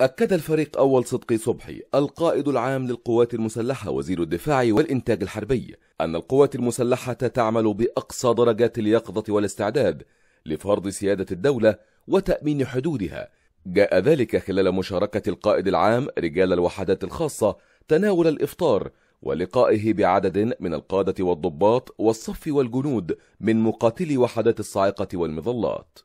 أكد الفريق أول صدقي صبحي القائد العام للقوات المسلحة وزير الدفاع والإنتاج الحربي أن القوات المسلحة تعمل بأقصى درجات اليقظة والاستعداد لفرض سيادة الدولة وتأمين حدودها جاء ذلك خلال مشاركة القائد العام رجال الوحدات الخاصة تناول الإفطار ولقائه بعدد من القادة والضباط والصف والجنود من مقاتلي وحدات الصاعقة والمظلات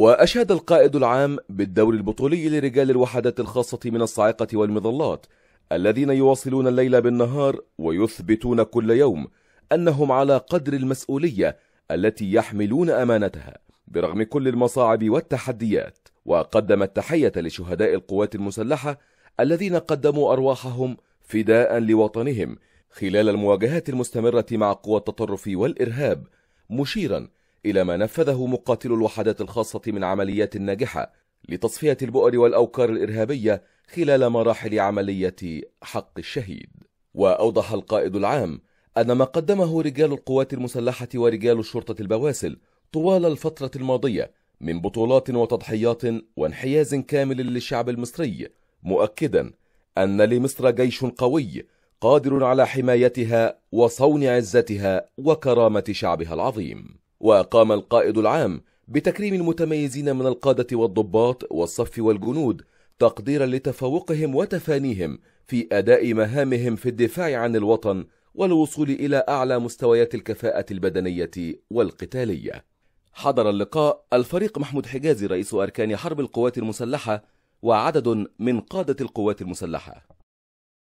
وأشاد القائد العام بالدور البطولي لرجال الوحدات الخاصة من الصاعقة والمظلات الذين يواصلون الليل بالنهار ويثبتون كل يوم أنهم على قدر المسؤولية التي يحملون أمانتها برغم كل المصاعب والتحديات وقدم التحية لشهداء القوات المسلحة الذين قدموا أرواحهم فداء لوطنهم خلال المواجهات المستمرة مع قوى التطرف والإرهاب مشيرا إلى ما نفذه مقاتلو الوحدات الخاصة من عمليات ناجحة لتصفية البؤر والأوكار الإرهابية خلال مراحل عملية حق الشهيد وأوضح القائد العام أن ما قدمه رجال القوات المسلحة ورجال الشرطة البواسل طوال الفترة الماضية من بطولات وتضحيات وانحياز كامل للشعب المصري مؤكدا أن لمصر جيش قوي قادر على حمايتها وصون عزتها وكرامة شعبها العظيم وقام القائد العام بتكريم المتميزين من القادة والضباط والصف والجنود تقديرا لتفوقهم وتفانيهم في أداء مهامهم في الدفاع عن الوطن والوصول إلى أعلى مستويات الكفاءة البدنية والقتالية حضر اللقاء الفريق محمود حجازي رئيس أركان حرب القوات المسلحة وعدد من قادة القوات المسلحة